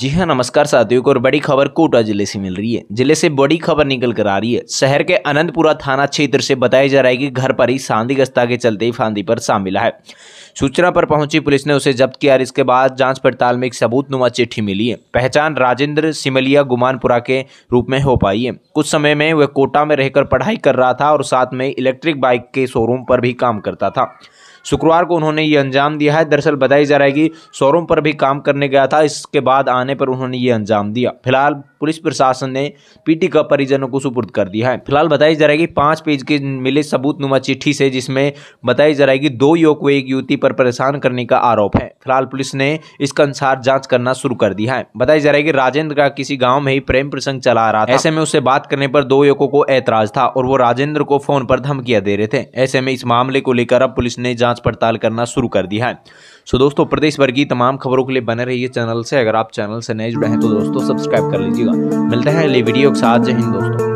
जी हाँ नमस्कार साथियों को और बड़ी खबर कोटा जिले से मिल रही है जिले से बड़ी खबर निकल कर आ रही है शहर के अनंतपुरा थाना क्षेत्र से बताया जा रहा है कि घर पर ही शांति गस्ता के चलते ही फांदी पर शामिल है सूचना पर पहुंची पुलिस ने उसे जब्त किया और इसके बाद जांच पड़ताल में एक सबूत नुमा चिट्ठी मिली है पहचान राजेंद्र सिमलिया गुमानपुरा के रूप में हो पाई है कुछ समय में वह कोटा में रहकर पढ़ाई कर रहा था और साथ में इलेक्ट्रिक बाइक के शोरूम पर भी काम करता था शुक्रवार को उन्होंने ये अंजाम दिया है दरअसल बताई जा रहा है कि शोरूम पर भी काम करने गया था इसके बाद आने पर उन्होंने ये अंजाम दिया फिलहाल पुलिस प्रशासन ने पीटी का परिजनों को सुपुर्द कर दिया है फिलहाल बताई जा रही कि पांच पेज के मिले सबूत नुमा चिट्ठी से जिसमें बताई जा रहा है कि दो युवक व एक युवती पर पर परेशान करने का आरोप है फिलहाल पुलिस ने इसके अनुसार जांच करना शुरू कर दिया है बताया जा रहा है कि राजेंद्र का किसी गांव में ही प्रेम प्रसंग चला रहा था ऐसे में उससे बात करने पर दो युवकों को ऐतराज था और वो राजेंद्र को फोन पर धमकियां दे रहे थे ऐसे में इस मामले को लेकर अब पुलिस ने जाँच पड़ताल करना शुरू कर दिया है सो दोस्तों प्रदेश भर की तमाम खबरों के लिए बने रही चैनल से अगर आप चैनल से नए जुड़े हैं तो दोस्तों सब्सक्राइब कर लीजिएगा मिलते हैं अगले वीडियो के साथ जय हिंद दोस्तों